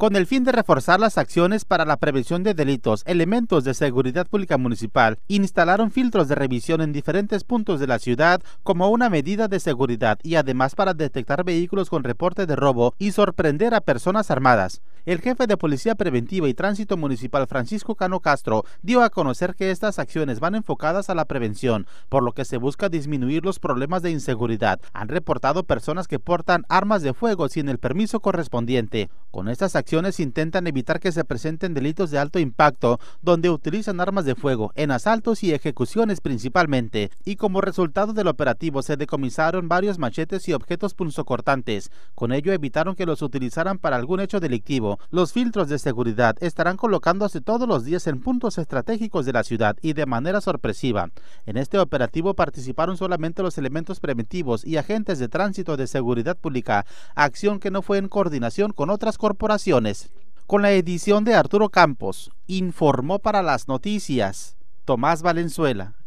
con el fin de reforzar las acciones para la prevención de delitos, elementos de seguridad pública municipal instalaron filtros de revisión en diferentes puntos de la ciudad como una medida de seguridad y además para detectar vehículos con reporte de robo y sorprender a personas armadas. El jefe de Policía Preventiva y Tránsito Municipal Francisco Cano Castro dio a conocer que estas acciones van enfocadas a la prevención, por lo que se busca disminuir los problemas de inseguridad. Han reportado personas que portan armas de fuego sin el permiso correspondiente. Con estas acciones intentan evitar que se presenten delitos de alto impacto, donde utilizan armas de fuego en asaltos y ejecuciones principalmente, y como resultado del operativo se decomisaron varios machetes y objetos punzocortantes. Con ello evitaron que los utilizaran para algún hecho delictivo, los filtros de seguridad estarán colocándose todos los días en puntos estratégicos de la ciudad y de manera sorpresiva. En este operativo participaron solamente los elementos preventivos y agentes de tránsito de seguridad pública, acción que no fue en coordinación con otras corporaciones. Con la edición de Arturo Campos, informó para las noticias Tomás Valenzuela.